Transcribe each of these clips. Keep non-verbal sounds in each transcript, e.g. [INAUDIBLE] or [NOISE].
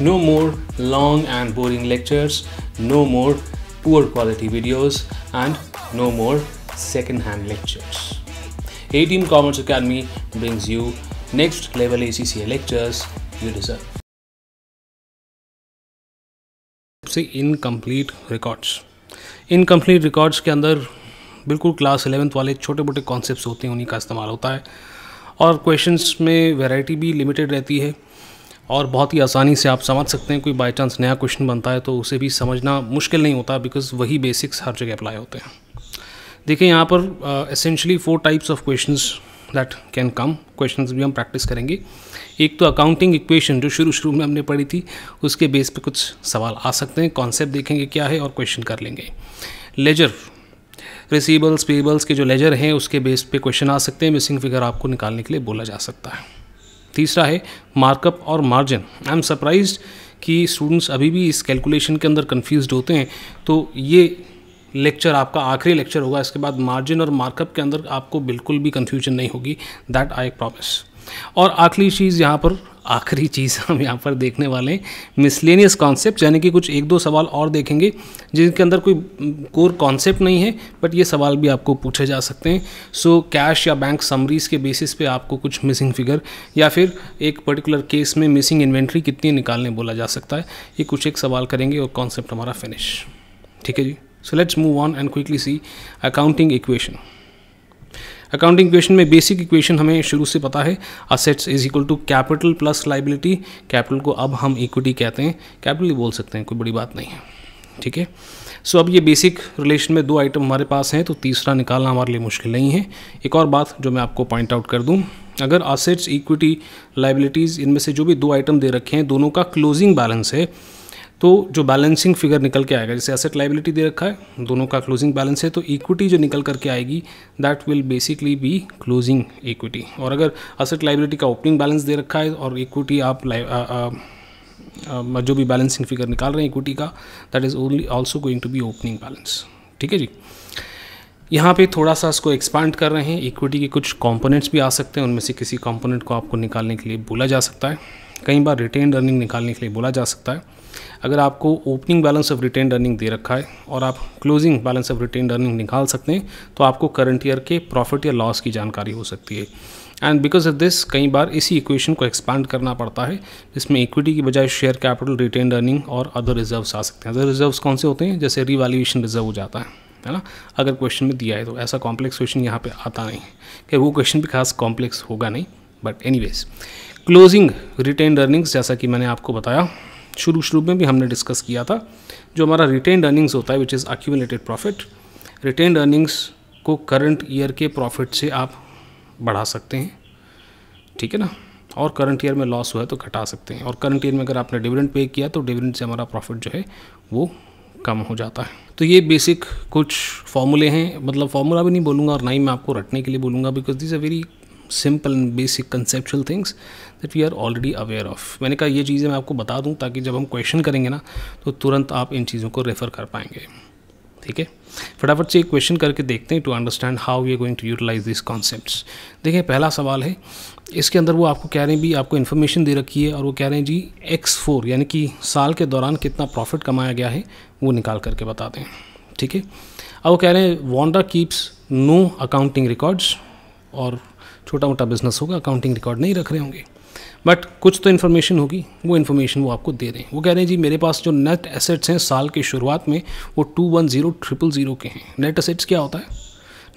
No more long and boring lectures, no more poor quality videos, and no more second-hand lectures. A-Team Commerce Academy brings you next level ACCA lectures you deserve. See incomplete records. Incomplete records के अंदर बिल्कुल class eleventh वाले छोटे मोटे concepts होते हैं उन्हीं का इस्तेमाल होता है और क्वेश्चंस में वैरायटी भी लिमिटेड रहती है और बहुत ही आसानी से आप समझ सकते हैं कोई बाई चांस नया क्वेश्चन बनता है तो उसे भी समझना मुश्किल नहीं होता बिकॉज वही बेसिक्स हर जगह अप्लाई होते हैं देखिए यहाँ पर essentially four types of question that can come question भी हम प्रैक्टिस करेंगे एक तो अकाउंटिंग इक्वेशन जो शुरू शुरू में हमने पढ़ी थी उसके बेस पे कुछ सवाल आ सकते हैं कॉन्सेप्ट देखेंगे क्या है और क्वेश्चन कर लेंगे लेजर रिसीबल्स पेबल्स के जो लेजर हैं उसके बेस पे क्वेश्चन आ सकते हैं मिसिंग फिगर आपको निकालने के लिए बोला जा सकता है तीसरा है मार्कअप और मार्जिन आई एम सरप्राइज कि स्टूडेंट्स अभी भी इस कैलकुलेशन के अंदर कन्फ्यूज होते हैं तो ये लेक्चर आपका आखिरी लेक्चर होगा इसके बाद मार्जिन और मार्कअप के अंदर आपको बिल्कुल भी कन्फ्यूजन नहीं होगी दैट आई प्रॉमिस और आखिरी चीज़ यहाँ पर आखिरी चीज़ हम यहाँ पर देखने वाले हैं मिसलेनियस कॉन्सेप्ट यानी कि कुछ एक दो सवाल और देखेंगे जिनके अंदर कोई कोर कॉन्सेप्ट नहीं है बट ये सवाल भी आपको पूछे जा सकते हैं सो कैश या बैंक समरीज के बेसिस पे आपको कुछ मिसिंग फिगर या फिर एक पर्टिकुलर केस में मिसिंग इन्वेंट्री कितनी निकालने बोला जा सकता है ये कुछ एक सवाल करेंगे और कॉन्सेप्ट हमारा फिनिश ठीक है जी so let's move on and quickly see accounting equation accounting equation में बेसिक इक्वेशन हमें शुरू से पता है assets is equal to capital plus liability capital को अब हम इक्विटी कहते हैं कैपिटल ही बोल सकते हैं कोई बड़ी बात नहीं है ठीक है सो अब ये बेसिक रिलेशन में दो आइटम हमारे पास हैं तो तीसरा निकालना हमारे लिए मुश्किल नहीं है एक और बात जो मैं आपको पॉइंट आउट कर दूँ अगर असेट्स इक्विटी लाइबिलिटीज़ इनमें से जो भी दो आइटम दे रखे हैं दोनों का क्लोजिंग बैलेंस है तो जो बैलेंसिंग फिगर निकल के आएगा जैसे एसेट लाइबिलिटी दे रखा है दोनों का क्लोजिंग बैलेंस है तो इक्विटी जो निकल करके आएगी that will basically be closing equity और अगर असेट लाइबिलिटी का ओपनिंग बैलेंस दे रखा है और इक्विटी आप जो भी बैलेंसिंग फिगर निकाल रहे हैं इक्विटी का that is only also going to be opening balance ठीक है जी यहाँ पे थोड़ा सा इसको एक्सपांड कर रहे हैं इक्विटी के कुछ कंपोनेंट्स भी आ सकते हैं उनमें से किसी कंपोनेंट को आपको निकालने के लिए बोला जा सकता है कई बार रिटेन अर्निंग निकालने के लिए बोला जा सकता है अगर आपको opening balance of retain earning दे रखा है और आप closing balance of retain earning निकाल सकते हैं तो आपको करंट ईयर के प्रॉफिट या लॉस की जानकारी हो सकती है एंड बिकॉज ऑफ दिस कई बार इसी इक्वेशन को एक्सपांड करना पड़ता है जिसमें इक्विटी की बजाय शेयर कैपिटल रिटेन अर्निंग और अदर रिजर्व्स आ सकते हैं अदर रिजर्व्स कौन से होते हैं जैसे रिवैल्यूएशन रिजर्व हो जाता है है ना अगर क्वेश्चन में दिया है तो ऐसा कॉम्प्लेक्स क्वेश्चन यहाँ पे आता नहीं कि वो क्वेश्चन भी खास कॉम्प्लेक्स होगा नहीं but any closing retain earnings जैसा कि मैंने आपको बताया शुरू शुरू में भी हमने डिस्कस किया था जो हमारा रिटेन्ड अर्निंग्स होता है which is accumulated profit retained earnings को करंट ईयर के प्रॉफिट से आप बढ़ा सकते हैं ठीक है ना और करंट ईयर में लॉस हुआ है तो घटा सकते हैं और करंट ईयर में अगर आपने डिविडेंड पे किया तो डिविडेंड से हमारा प्रॉफिट जो है वो कम हो जाता है तो ये बेसिक कुछ फॉर्मूले हैं मतलब फार्मूला भी नहीं बोलूँगा और ना ही मैं आपको रटने के लिए बोलूँगा because this a very simple and basic conceptual things that we are already aware of मैंने कहा ये चीज़ें मैं आपको बता दूँ ताकि जब हम क्वेश्चन करेंगे ना तो तुरंत आप इन चीज़ों को रेफ़र कर पाएंगे ठीक है फटाफट से एक क्वेश्चन करके देखते हैं to understand how you going to utilise this concept देखिए पहला सवाल है इसके अंदर वो आपको कह रहे हैं भी आपको इन्फॉर्मेशन दे रखी है और वो कह रहे हैं जी एक्स फोर यानी कि साल के दौरान कितना प्रॉफिट कमाया गया है वो निकाल करके बता दें ठीक है अब वो कह रहे हैं Wanda keeps no accounting records और छोटा मोटा बिजनेस होगा अकाउंटिंग रिकॉर्ड नहीं रख रहे होंगे बट कुछ तो इन्फॉर्मेशन होगी वो इन्फॉर्मेशन वो आपको दे दें वो कह रहे हैं जी मेरे पास जो नेट एसेट्स हैं साल के शुरुआत में वो two one zero triple zero के हैं नेट एसेट्स क्या होता है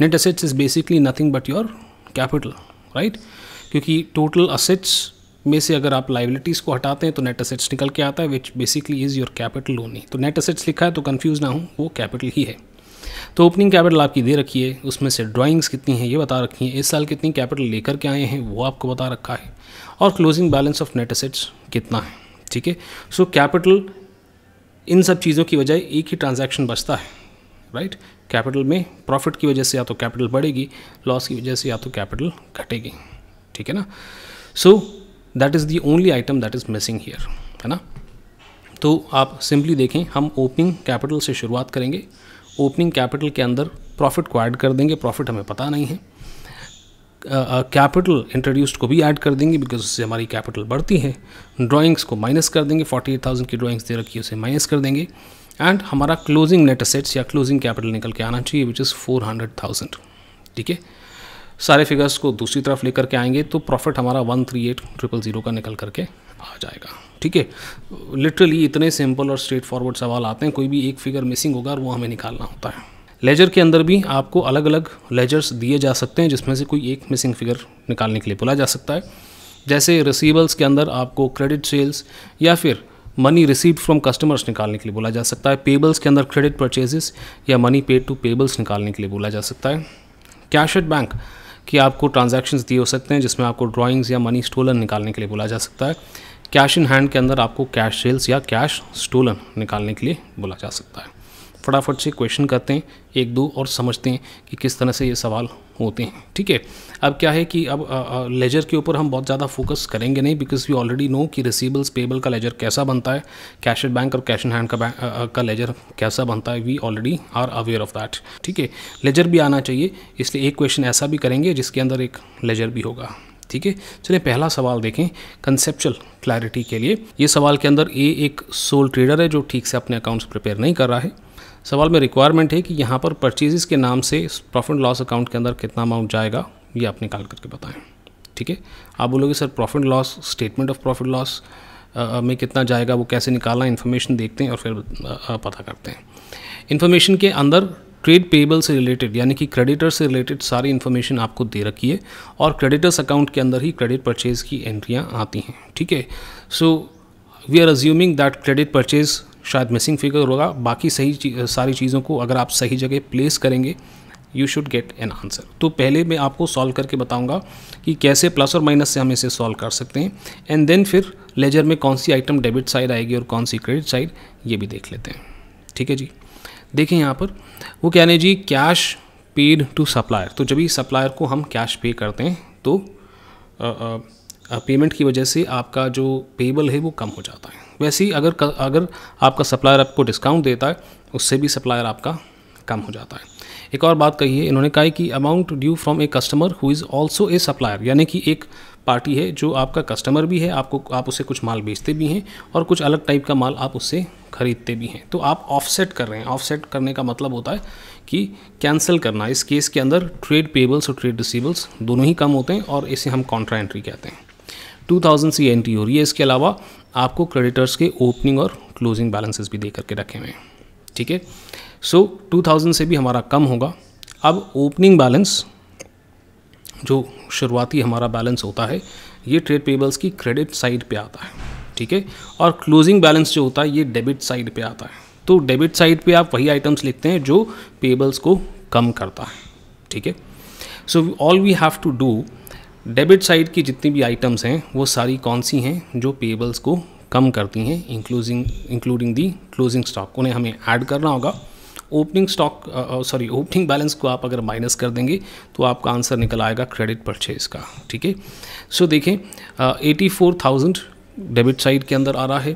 net assets is basically nothing but your capital right क्योंकि टोटल असेट्स में से अगर आप लाइबिलिटीज़ को हटाते हैं तो नेट असेट्स निकल के आता है which basically is your capital only तो नेट असेट्स लिखा है तो कन्फ्यूज़ ना हो वो कैपिटल ही है तो ओपनिंग कैपिटल आपकी दे रखी है उसमें से ड्राइंग्स कितनी हैं ये बता रखी हैं इस साल कितनी कैपिटल लेकर के आए हैं वो आपको बता रखा है और closing balance of net assets कितना है ठीक है सो कैपिटल इन सब चीज़ों की वजह एक ही ट्रांजैक्शन बचता है राइट कैपिटल में प्रॉफिट की वजह से या तो कैपिटल बढ़ेगी लॉस की वजह से या तो कैपिटल घटेगी ठीक है ना so that is the only item that is missing here है ना तो आप सिंपली देखें हम ओपनिंग कैपिटल से शुरुआत करेंगे ओपनिंग कैपिटल के अंदर प्रॉफिट को ऐड कर देंगे प्रॉफिट हमें पता नहीं है कैपिटल इंट्रोड्यूस्ड को भी ऐड कर देंगे बिकॉज उससे हमारी कैपिटल बढ़ती है ड्राइंग्स को माइनस कर देंगे फोर्टी एट थाउजेंड की ड्राइंग्स दे रखी है उसे माइनस कर देंगे एंड हमारा क्लोजिंग नेट असेट्स या क्लोजिंग कैपिटल निकल के आना चाहिए which is four hundred thousand ठीक है सारे फिगर्स को दूसरी तरफ लेकर के आएंगे तो प्रॉफिट हमारा one three eight triple zero का निकल करके आ जाएगा ठीक है लिटरली इतने सिंपल और स्ट्रेट फॉरवर्ड सवाल आते हैं कोई भी एक फिगर मिसिंग होगा और वो हमें निकालना होता है लेजर के अंदर भी आपको अलग अलग लेजर्स दिए जा सकते हैं जिसमें से कोई एक मिसिंग फिगर निकालने के लिए बोला जा सकता है जैसे रिसीवल्स के अंदर आपको क्रेडिट सेल्स या फिर मनी रिसीव फ्रॉम कस्टमर्स निकालने के लिए बोला जा सकता है पेबल्स के अंदर क्रेडिट परचेजेस या मनी पेड टू पेबल्स निकालने के लिए बोला जा सकता है कैश एट बैंक कि आपको ट्रांजैक्शंस दिए हो सकते हैं जिसमें आपको ड्राइंग्स या मनी स्टोलन निकालने के लिए बोला जा सकता है कैश इन हैंड के अंदर आपको कैश सेल्स या कैश स्टोलन निकालने के लिए बोला जा सकता है फटाफट से क्वेश्चन करते हैं एक दो और समझते हैं कि किस तरह से ये सवाल होते हैं ठीक है अब क्या है कि अब लेजर के ऊपर हम बहुत ज़्यादा फोकस करेंगे नहीं बिकॉज वी ऑलरेडी नो कि रिसीबल्स पेबल का लेजर कैसा बनता है कैश एड बैंक और कैश इन हैंड का बैंक का लेजर कैसा बनता है we already are aware of that ठीक है लेजर भी आना चाहिए इसलिए एक क्वेश्चन ऐसा भी करेंगे जिसके अंदर एक लेजर भी होगा ठीक है चलिए पहला सवाल देखें कंसेप्चुअल क्लैरिटी के लिए ये सवाल के अंदर ए एक सोल ट्रेडर है जो ठीक से अपने अकाउंट्स प्रिपेयर नहीं कर रहा है सवाल में रिक्वायरमेंट है कि यहाँ पर परचेजेस के नाम से प्रॉफिट लॉस अकाउंट के अंदर कितना अमाउंट जाएगा ये आप निकाल करके बताएं ठीक है आप बोलोगे sir profit loss statement of profit loss में कितना जाएगा वो कैसे निकालना इन्फॉर्मेशन देखते हैं और फिर आ, पता करते हैं इन्फॉर्मेशन के अंदर ट्रेड पेबल से रिलेटेड यानी कि क्रेडिटर से रिलेटेड सारी इन्फॉर्मेशन आपको दे रखी है और क्रेडिटर्स अकाउंट के अंदर ही क्रेडिट परचेज की एंट्रियाँ आती हैं ठीक है so we are assuming that credit purchase शायद मिसिंग फिगर होगा बाकी सही चीज़, सारी चीज़ों को अगर आप सही जगह प्लेस करेंगे you should get an answer तो पहले मैं आपको सॉल्व करके बताऊंगा कि कैसे प्लस और माइनस से हम इसे सॉल्व कर सकते हैं एंड देन फिर लेजर में कौन सी आइटम डेबिट साइड आएगी और कौन सी क्रेडिट साइड ये भी देख लेते हैं ठीक है जी देखें यहाँ पर वो क्या है जी कैश पेड टू सप्लायर तो जब भी सप्लायर को हम कैश पे करते हैं तो पेमेंट की वजह से आपका जो पेबल है वो कम हो जाता है वैसे ही अगर अगर आपका सप्लायर आपको डिस्काउंट देता है उससे भी सप्लायर आपका कम हो जाता है एक और बात कही है इन्होंने कहा है कि amount due from a customer who is also a supplier यानी कि एक पार्टी है जो आपका कस्टमर भी है आपको आप उसे कुछ माल बेचते भी हैं और कुछ अलग टाइप का माल आप उससे ख़रीदते भी हैं तो आप ऑफसेट कर रहे हैं ऑफसेट करने का मतलब होता है कि कैंसिल करना इस केस के अंदर ट्रेड पेबल्स और ट्रेड रिसीबल्स दोनों ही कम होते हैं और इसे हम कॉन्ट्रा एंट्री कहते हैं 2000 सी एंट्री हो रही है इसके अलावा आपको क्रेडिटर्स के ओपनिंग और क्लोजिंग बैलेंसेस भी दे करके रखे हुए हैं ठीक है सो टू 2000 से भी हमारा कम होगा अब ओपनिंग बैलेंस जो शुरुआती हमारा बैलेंस होता है ये ट्रेड पेबल्स की क्रेडिट साइड पे आता है ठीक है और क्लोजिंग बैलेंस जो होता है ये डेबिट साइड पे आता है तो डेबिट साइड पे आप वही आइटम्स लिखते हैं जो पेबल्स को कम करता है ठीक है so all we have to do debit side की जितनी भी आइटम्स हैं वो सारी कौन सी हैं जो पेबल्स को कम करती हैं including including the closing stock उन्हें हमें ऐड करना होगा opening stock sorry opening balance को आप अगर माइनस कर देंगे तो आपका आंसर निकल आएगा क्रेडिट परचेज का ठीक है सो देखें eighty four thousand debit side के अंदर आ रहा है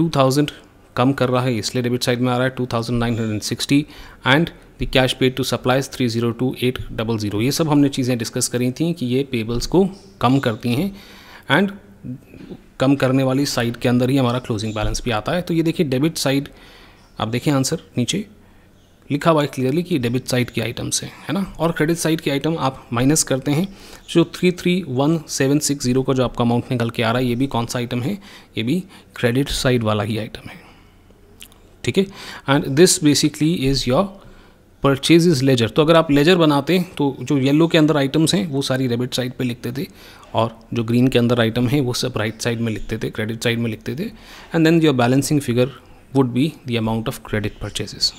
2000 कम कर रहा है इसलिए डेबिट साइड में आ रहा है 2960 and the cash paid to supplies 302800 ये सब हमने चीज़ें डिस्कस करी थी कि ये पेबल्स को कम करती हैं एंड कम करने वाली साइड के अंदर ही हमारा क्लोजिंग बैलेंस भी आता है तो ये देखिए डेबिट साइड आप देखें आंसर नीचे लिखा हुआ है क्लियरली कि डेबिट साइड की आइटम्स हैं है ना और क्रेडिट साइड की आइटम आप माइनस करते हैं जो three three one seven six zero का जो आपका अमाउंट निकल के आ रहा है ये भी कौन सा आइटम है ये भी क्रेडिट साइड वाला ही आइटम है ठीक है and this basically is your purchase is ledger तो अगर आप लेजर बनाते तो जो येलो के अंदर आइटम्स हैं वो सारी डेबिट साइड पर लिखते थे और जो ग्रीन के अंदर आइटम है वो सब राइट साइड में लिखते थे क्रेडिट साइड में लिखते थे and then your balancing figure would be the amount of credit purchases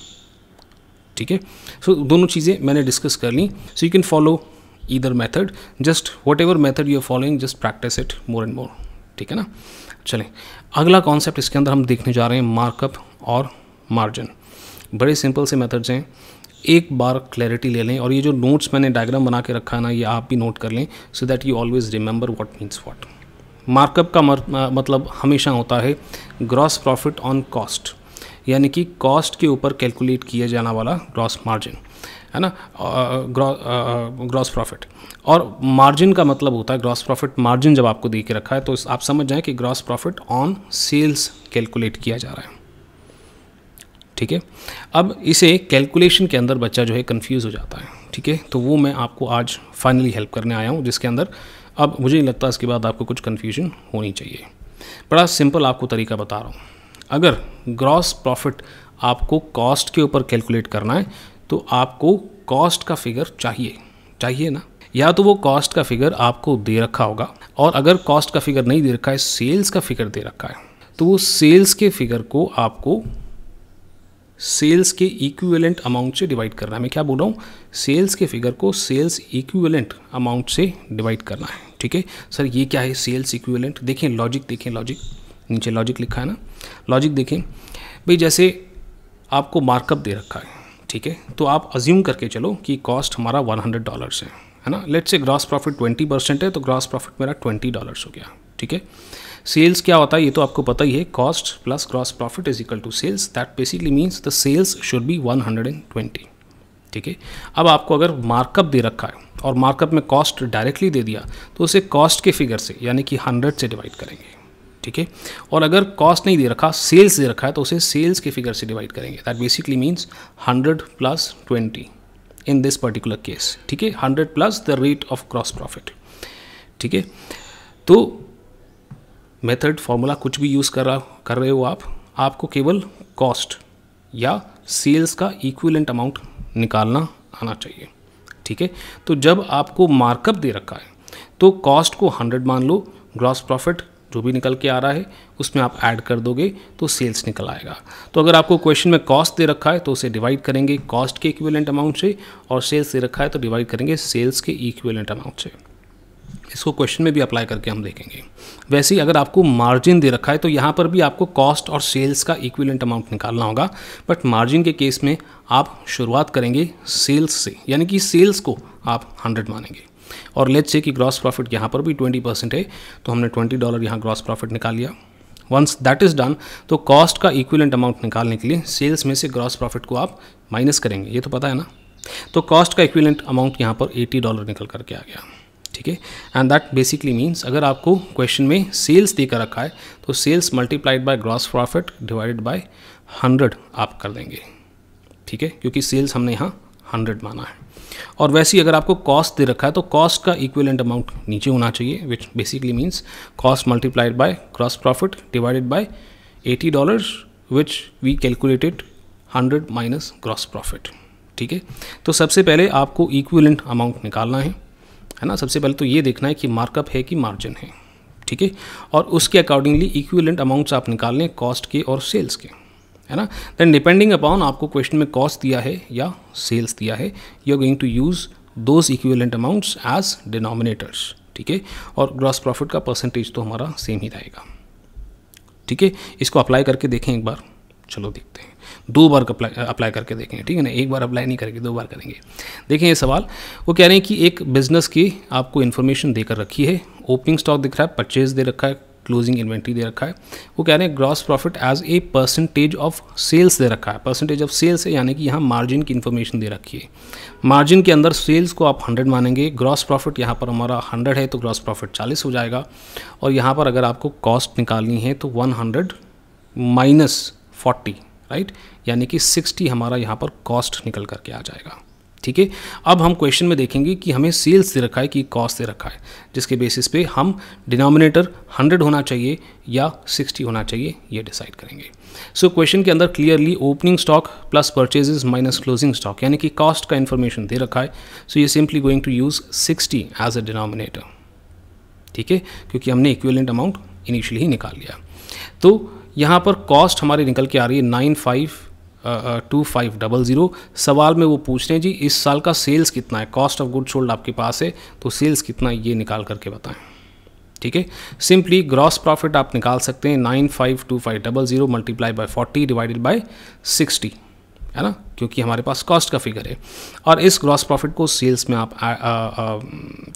ठीक है सो दोनों चीज़ें मैंने डिस्कस कर ली so you can follow either method just whatever method you are following just practise it more and more ठीक है ना चलें अगला कॉन्सेप्ट इसके अंदर हम देखने जा रहे हैं मार्कअप और मार्जिन बड़े सिंपल से मेथड्स हैं एक बार क्लैरिटी ले लें और ये जो नोट्स मैंने डायग्राम बना के रखा है ना ये आप भी नोट कर लें so that you always remember what means what markup का मर, मतलब हमेशा होता है ग्रॉस प्रॉफिट ऑन कॉस्ट यानी कि कॉस्ट के ऊपर कैलकुलेट किया जाना वाला ग्रॉस मार्जिन है ना ग्रॉस प्रॉफिट और मार्जिन का मतलब होता है ग्रॉस प्रॉफिट मार्जिन जब आपको दे के रखा है तो आप समझ जाएं कि gross profit on sales calculate किया जा रहा है ठीक है अब इसे कैलकुलेशन के अंदर बच्चा जो है कंफ्यूज हो जाता है ठीक है तो वो मैं आपको आज फाइनली हेल्प करने आया हूँ जिसके अंदर अब मुझे नहीं लगता इसके बाद आपको कुछ कन्फ्यूजन होनी चाहिए बड़ा सिंपल आपको तरीका बता रहा हूँ अगर ग्रॉस प्रॉफिट आपको कॉस्ट के ऊपर कैलकुलेट करना है तो आपको कॉस्ट का फिगर चाहिए चाहिए ना या तो वो कॉस्ट का फिगर आपको दे रखा होगा और अगर कॉस्ट का फिगर नहीं दे रखा है सेल्स का फिगर दे रखा है तो वो सेल्स के फिगर को आपको सेल्स के इक्विवेलेंट अमाउंट से डिवाइड करना है मैं क्या बोल रहा हूँ सेल्स के फिगर को सेल्स इक्विवेलेंट अमाउंट से डिवाइड करना है ठीक है सर ये क्या है सेल्स इक्विवेलेंट देखें लॉजिक देखें लॉजिक नीचे लॉजिक लिखा है ना लॉजिक देखें भाई जैसे आपको मार्कअप दे रखा है ठीक है तो आप अज्यूम करके चलो कि कॉस्ट हमारा वन हंड्रेड डॉलर्स है है ना let's say gross profit twenty percent है तो ग्रॉस प्रॉफिट मेरा ट्वेंटी डॉलर्स हो गया ठीक है सेल्स क्या होता है ये तो आपको पता ही है cost plus gross profit is equal to sales that basically means the sales should be one hundred and twenty ठीक है अब आपको अगर मार्कअप दे रखा है और मार्कअप में कॉस्ट डायरेक्टली दे दिया तो उसे कॉस्ट के फिगर से यानी कि हंड्रेड से डिवाइड करेंगे ठीक है और अगर कॉस्ट नहीं दे रखा सेल्स दे रखा है तो उसे सेल्स के फिगर से डिवाइड करेंगे that basically means hundred plus twenty in this particular case ठीक है hundred plus the rate of gross profit ठीक है तो मेथड फॉर्मूला कुछ भी यूज़ कर रहा कर रहे हो आप आपको केवल कॉस्ट या सेल्स का इक्विलेंट अमाउंट निकालना आना चाहिए ठीक है तो जब आपको मार्कअप दे रखा है तो कॉस्ट को 100 मान लो ग्रॉस प्रॉफिट जो भी निकल के आ रहा है उसमें आप ऐड कर दोगे तो सेल्स निकल आएगा तो अगर आपको क्वेश्चन में कॉस्ट दे रखा है तो उसे डिवाइड करेंगे कॉस्ट के इक्विवेलेंट अमाउंट से और सेल्स दे रखा है तो डिवाइड करेंगे सेल्स के इक्विवेलेंट अमाउंट से इसको क्वेश्चन में भी अप्लाई करके हम देखेंगे वैसे ही अगर आपको मार्जिन दे रखा है तो यहाँ पर भी आपको कॉस्ट और सेल्स का इक्विलेंट अमाउंट निकालना होगा बट मार्जिन के केस में आप शुरुआत करेंगे सेल्स से यानी कि सेल्स को आप हंड्रेड मानेंगे और लेट्स से कि ग्रॉस प्रॉफिट यहाँ पर भी ट्वेंटी परसेंट है तो हमने ट्वेंटी डॉलर यहाँ ग्रॉस प्रॉफिट निकाल लिया वंस दैट इज़ डन तो कॉस्ट का इक्विलेंट अमाउंट निकालने के लिए सेल्स में से ग्रॉस प्रॉफिट को आप माइनस करेंगे ये तो पता है ना तो कॉस्ट का इक्विलेंट अमाउंट यहाँ पर एटी डॉलर निकल करके आ गया ठीक है एंड दैट बेसिकली मीन्स अगर आपको क्वेश्चन में सेल्स देकर रखा है तो sales multiplied by gross profit divided by hundred आप कर देंगे ठीक है क्योंकि सेल्स हमने यहाँ हंड्रेड माना है और वैसे ही अगर आपको कॉस्ट दे रखा है तो कॉस्ट का इक्विलेंट अमाउंट नीचे होना चाहिए which basically means cost multiplied by gross profit divided by eighty dollar which we calculated hundred minus gross profit ठीक है तो सबसे पहले आपको इक्विलेंट अमाउंट निकालना है है ना सबसे पहले तो ये देखना है कि मार्कअप है कि मार्जिन है ठीक है और उसके अकॉर्डिंगली इक्विलेंट अमाउंट्स आप निकाल लें कॉस्ट के और सेल्स के है ना देन डिपेंडिंग अपॉन आपको क्वेश्चन में कॉस्ट दिया है या सेल्स दिया है you are going to use those equivalent amounts as denominators ठीक है और ग्रॉस प्रॉफिट का परसेंटेज तो हमारा सेम ही रहेगा ठीक है इसको अप्लाई करके देखें एक बार चलो देखते हैं दो बार अप्लाई अप्लाई करके देखेंगे ठीक है ना एक बार अप्लाई नहीं करेंगे दो बार करेंगे देखें ये सवाल वो कह रहे हैं कि एक बिज़नेस की आपको इन्फॉर्मेशन देकर रखी है ओपनिंग स्टॉक दिख रहा है परचेज दे रखा है क्लोजिंग इन्वेंट्री दे रखा है वो कह रहे हैं gross profit as a percentage of sales दे रखा है परसेंटेज ऑफ सेल्स है यानी कि यहाँ मार्जिन की इन्फॉर्मेशन दे रखी है मार्जिन के अंदर सेल्स को आप हंड्रेड मानेंगे ग्रॉस प्रॉफिट यहाँ पर हमारा हंड्रेड है तो ग्रॉस प्रॉफिट चालीस हो जाएगा और यहाँ पर अगर आपको कॉस्ट निकालनी है तो one hundred minus forty right यानी कि सिक्सटी हमारा यहाँ पर कॉस्ट निकल करके आ जाएगा ठीक है अब हम क्वेश्चन में देखेंगे कि हमें सेल्स दे रखा है कि कॉस्ट दे रखा है जिसके बेसिस पे हम डिनोमिनेटर 100 होना चाहिए या 60 होना चाहिए ये डिसाइड करेंगे सो so, क्वेश्चन के अंदर clearly opening stock plus purchases minus closing stock यानी कि कॉस्ट का इन्फॉर्मेशन दे रखा है सो ये simply going to use sixty as a denominator ठीक है क्योंकि हमने इक्वेलेंट अमाउंट इनिशियली ही निकाल लिया तो यहाँ पर कॉस्ट हमारी निकल के आ रही है nine five two five double zero सवाल में वो पूछ रहे हैं जी इस साल का सेल्स कितना है कॉस्ट ऑफ गुड सोल्ड आपके पास है तो सेल्स कितना है ये निकाल करके बताएं ठीक है सिंपली ग्रॉस प्रॉफिट आप निकाल सकते हैं nine five two five double zero multiply by forty divided by sixty है ना क्योंकि हमारे पास कॉस्ट का फिगर है और इस ग्रॉस प्रॉफिट को सेल्स में आप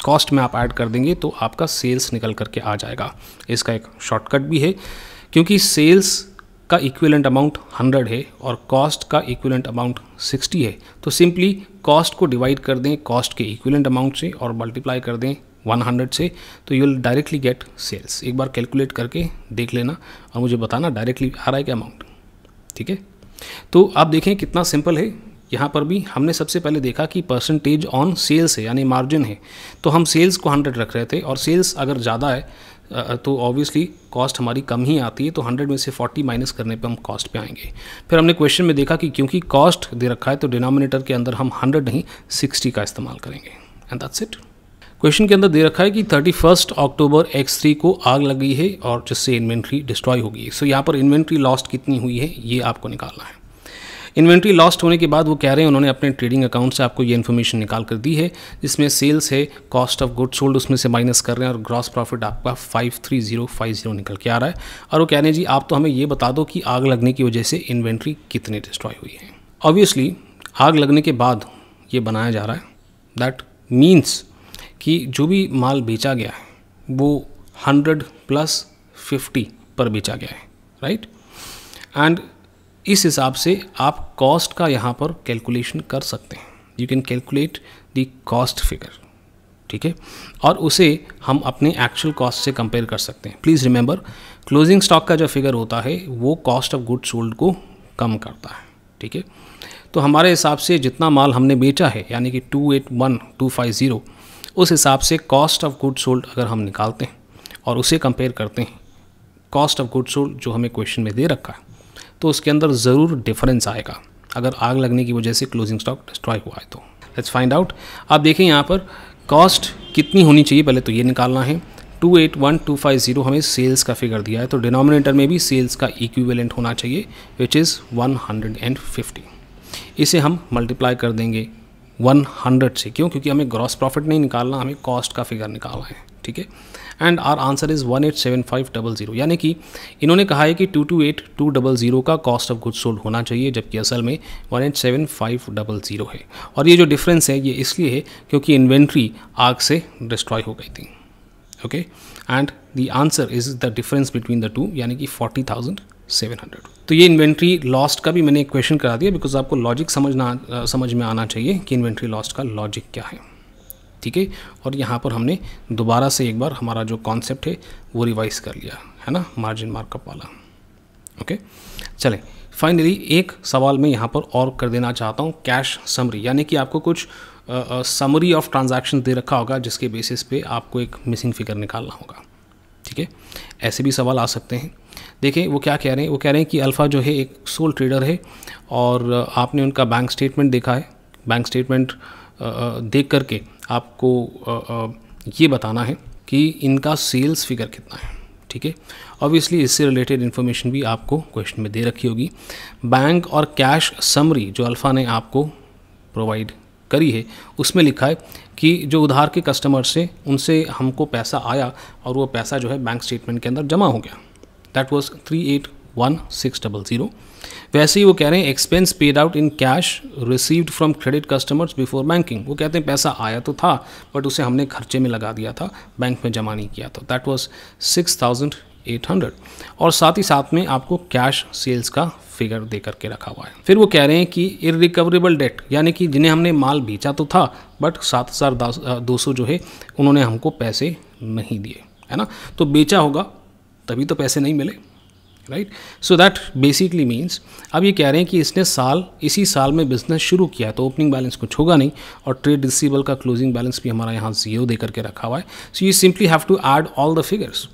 कॉस्ट में आप ऐड कर देंगे तो आपका सेल्स निकल करके आ जाएगा इसका एक शॉर्टकट भी है क्योंकि सेल्स का इक्विलेंट अमाउंट 100 है और कॉस्ट का इक्विलेंट अमाउंट 60 है तो सिंपली कॉस्ट को डिवाइड कर दें कॉस्ट के इक्विलेंट अमाउंट से और मल्टीप्लाई कर दें 100 से तो you will directly get sales एक बार कैलकुलेट करके देख लेना और मुझे बताना डायरेक्टली आ रहा है क्या अमाउंट ठीक है तो आप देखें कितना सिंपल है यहाँ पर भी हमने सबसे पहले देखा कि परसेंटेज ऑन सेल्स है यानी मार्जिन है तो हम सेल्स को 100 रख रहे थे और सेल्स अगर ज़्यादा है तो ऑब्वियसली कॉस्ट हमारी कम ही आती है तो 100 में से 40 माइनस करने पे हम कॉस्ट पे आएंगे फिर हमने क्वेश्चन में देखा कि क्योंकि कॉस्ट दे रखा है तो डिनोमिनेटर के अंदर हम 100 नहीं 60 का इस्तेमाल करेंगे एंड दैट्स इट क्वेश्चन के अंदर दे रखा है कि thirty first October X three को आग लगी है और जिससे इन्वेंट्री डिस्ट्रॉय होगी सो so, यहाँ पर इन्वेंट्री लॉस्ट कितनी हुई है ये आपको निकालना है इन्वेंट्री लॉस्ट होने के बाद वो कह रहे हैं उन्होंने अपने ट्रेडिंग अकाउंट से आपको ये इन्फॉर्मेशन निकाल कर दी है जिसमें सेल्स है कॉस्ट ऑफ गुड सोल्ड उसमें से माइनस कर रहे हैं और ग्रॉस प्रॉफिट आपका five three zero five zero निकल के आ रहा है और वो कह रहे हैं जी आप तो हमें ये बता दो कि आग लगने की वजह से इन्वेंट्री कितनी डिस्ट्रॉय हुई है ऑब्वियसली आग लगने के बाद ये बनाया जा रहा है दैट मीन्स कि जो भी माल बेचा गया है वो हंड्रेड प्लस फिफ्टी पर बेचा गया है राइट एंड इस हिसाब से आप कॉस्ट का यहाँ पर कैलकुलेशन कर सकते हैं you can calculate the cost figure ठीक है और उसे हम अपने एक्चुअल कॉस्ट से कंपेयर कर सकते हैं प्लीज़ रिमेंबर क्लोजिंग स्टॉक का जो फिगर होता है वो कॉस्ट ऑफ गुड सोल्ड को कम करता है ठीक है तो हमारे हिसाब से जितना माल हमने बेचा है यानी कि two eight one two five zero उस हिसाब से कॉस्ट ऑफ गुड सोल्ड अगर हम निकालते हैं और उसे कंपेयर करते हैं कॉस्ट ऑफ गुड सोल्ड जो हमें क्वेश्चन में दे रखा है तो उसके अंदर ज़रूर डिफरेंस आएगा अगर आग लगने की वजह से क्लोजिंग स्टॉक डिस्ट्रॉय हुआ है तो लेट्स फाइंड आउट आप देखें यहाँ पर कॉस्ट कितनी होनी चाहिए पहले तो ये निकालना है two eight one two five zero हमें सेल्स का फिगर दिया है तो डिनोमिनेटर में भी सेल्स का इक्विवेलेंट होना चाहिए which is one hundred and fifty इसे हम मल्टीप्लाई कर देंगे वन हंड्रेड से क्यों क्योंकि हमें ग्रॉस प्रॉफिट नहीं निकालना हमें कॉस्ट का फिगर निकालना है ठीक है and our answer is one eight seven five double zero यानी कि इन्होंने कहा है कि two two eight two double zero का कॉस्ट ऑफ गुड सोल्ड होना चाहिए जबकि असल में one eight seven five double zero है और ये जो डिफरेंस है ये इसलिए है क्योंकि इन्वेंट्री आग से डिस्ट्रॉय हो गई थी okay and the answer is the difference between the two यानी कि फोर्टी थाउजेंड सेवन हंड्रेड तो ये इन्वेंट्री लॉस्ट का भी मैंने एक क्वेश्चन करा दिया बिकॉज आपको लॉजिक समझना समझ में आना चाहिए कि इन्वेंट्री लॉस्ट का लॉजिक क्या है ठीक है और यहाँ पर हमने दोबारा से एक बार हमारा जो कॉन्सेप्ट है वो रिवाइज कर लिया है ना मार्जिन मार्कअप वाला ओके चलें फाइनली एक सवाल मैं यहाँ पर और कर देना चाहता हूँ कैश समरी यानी कि आपको कुछ समरी ऑफ ट्रांजैक्शन दे रखा होगा जिसके बेसिस पे आपको एक मिसिंग फिगर निकालना होगा ठीक है ऐसे भी सवाल आ सकते हैं देखें वो क्या कह रहे हैं वो कह रहे हैं कि अल्फ़ा जो है एक सोल ट्रेडर है और आपने उनका बैंक स्टेटमेंट देखा है बैंक स्टेटमेंट देख करके आपको ये बताना है कि इनका सेल्स फिगर कितना है ठीक है ऑब्वियसली इससे रिलेटेड इन्फॉर्मेशन भी आपको क्वेश्चन में दे रखी होगी बैंक और कैश समरी जो अल्फ़ा ने आपको प्रोवाइड करी है उसमें लिखा है कि जो उधार के कस्टमर से उनसे हमको पैसा आया और वो पैसा जो है बैंक स्टेटमेंट के अंदर जमा हो गया that was three eight one six double zero वैसे ही वो कह रहे हैं expense paid out in cash received from credit customers before banking वो कहते हैं पैसा आया तो था बट उसे हमने खर्चे में लगा दिया था बैंक में जमा नहीं किया था that was six thousand eight hundred और साथ ही साथ में आपको कैश सेल्स का फिगर दे करके रखा हुआ है फिर वो कह रहे हैं कि इरिकवरेबल डेट यानी कि जिन्हें हमने माल बेचा तो था बट सात हज़ार दो सौ जो है उन्होंने हमको पैसे नहीं दिए है ना तो बेचा होगा तभी तो पैसे नहीं मिले right so that basically means अब ये कह रहे हैं कि इसने साल इसी साल में बिजनेस शुरू किया तो ओपनिंग बैलेंस कुछ होगा नहीं और ट्रेड रिसीबल का क्लोजिंग बैलेंस भी हमारा यहाँ जीरो दे करके रखा हुआ है so you simply have to add all the figures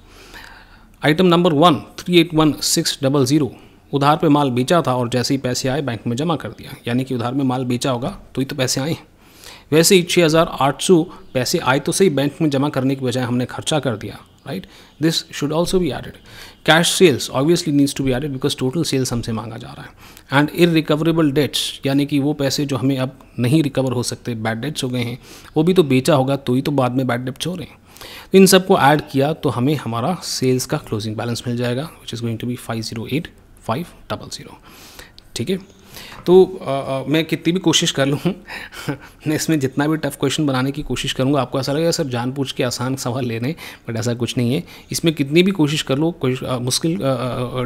item number one three eight one six double zero उधार पे माल बेचा था और जैसे ही पैसे आए बैंक में जमा कर दिया यानी कि उधार में माल बेचा होगा तो ही तो पैसे आए वैसे ही छः हज़ार आठ सौ पैसे आए तो सही बैंक में जमा करने की बजाय हमने खर्चा कर दिया राइट दिस शुड ऑल्सो भी added cash sales obviously needs to be added because total sales हमसे मांगा जा रहा है एंड इ रिकवरेबल डेट्स यानी कि वो पैसे जो हमें अब नहीं रिकवर हो सकते बैड डेट्स हो गए हैं वो भी तो बेचा होगा तो ही तो बाद में बैड डेट्स हो रहे हैं तो इन सबको ऐड किया तो हमें हमारा सेल्स का क्लोजिंग बैलेंस मिल जाएगा which is going to be five zero eight five double zero ठीक है तो आ, मैं कितनी भी कोशिश कर लूँ [LAUGHS] मैं इसमें जितना भी टफ क्वेश्चन बनाने की कोशिश करूँगा आपको ऐसा लगेगा सर जान पूछ के आसान सवाल ले रहे हैं बट ऐसा कुछ नहीं है इसमें कितनी भी कोशिश कर लो मुश्किल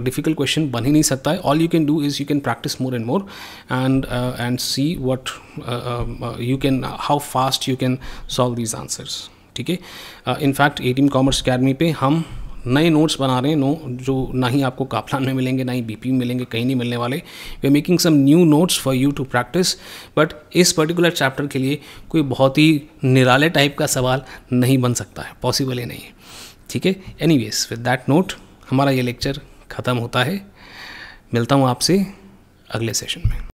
डिफ़िकल्ट क्वेश्चन बन ही नहीं सकता है all you can do is you can practice more and more and and see what you can how fast you can solve these answers ठीक है in fact A T M Commerce Academy पे हम नए notes बना रहे हैं no जो ना ही आपको काफलान में मिलेंगे ना ही बी में मिलेंगे कहीं नहीं मिलने वाले we are making some new notes for you to practice but इस पर्टिकुलर चैप्टर के लिए कोई बहुत ही निराले टाइप का सवाल नहीं बन सकता है पॉसिबल ही नहीं है ठीक है anyways with that note हमारा ये लेक्चर ख़त्म होता है मिलता हूँ आपसे अगले सेशन में